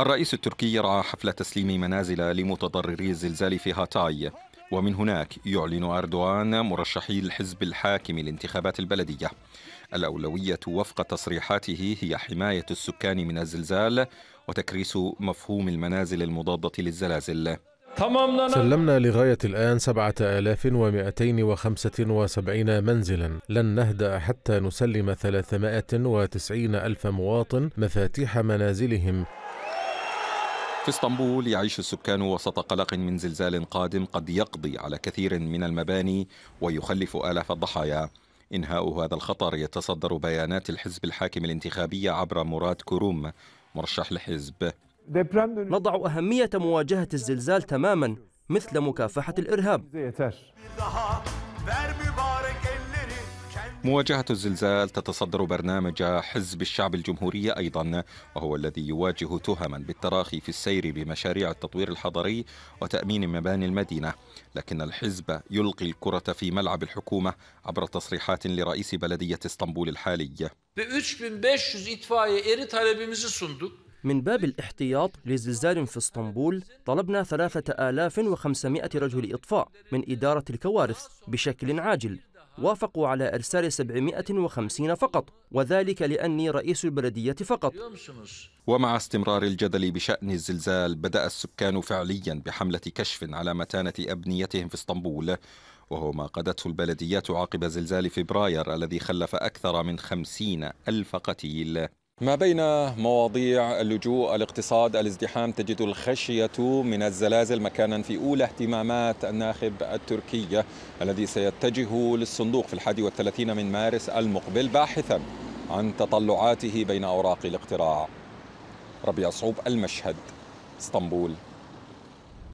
الرئيس التركي رعى حفل تسليم منازل لمتضرري الزلزال في هاتاي ومن هناك يعلن أردوان مرشحي الحزب الحاكم لانتخابات البلدية الأولوية وفق تصريحاته هي حماية السكان من الزلزال وتكريس مفهوم المنازل المضادة للزلازل سلمنا لغاية الآن 7275 منزلا لن نهدأ حتى نسلم 390 ألف مواطن مفاتيح منازلهم في اسطنبول يعيش السكان وسط قلق من زلزال قادم قد يقضي على كثير من المباني ويخلف آلاف الضحايا إنهاء هذا الخطر يتصدر بيانات الحزب الحاكم الانتخابي عبر مراد كروم مرشح الحزب نضع أهمية مواجهة الزلزال تماما مثل مكافحة الإرهاب مواجهة الزلزال تتصدر برنامج حزب الشعب الجمهورية أيضا وهو الذي يواجه تهما بالتراخي في السير بمشاريع التطوير الحضري وتأمين مباني المدينة لكن الحزب يلقي الكرة في ملعب الحكومة عبر تصريحات لرئيس بلدية اسطنبول الحالي 3500 talebimizi sunduk. من باب الاحتياط لزلزال في اسطنبول طلبنا 3500 رجل إطفاء من إدارة الكوارث بشكل عاجل وافقوا على إرسال 750 فقط وذلك لأني رئيس البلدية فقط ومع استمرار الجدل بشأن الزلزال بدأ السكان فعليا بحملة كشف على متانة أبنيتهم في اسطنبول وهو ما قادته البلديات عقب زلزال فبراير الذي خلف أكثر من خمسين ألف قتيل ما بين مواضيع اللجوء الاقتصاد الازدحام تجد الخشية من الزلازل مكانا في أولى اهتمامات الناخب التركي الذي سيتجه للصندوق في الحادي والثلاثين من مارس المقبل باحثا عن تطلعاته بين أوراق الاقتراع ربيع صعوب المشهد اسطنبول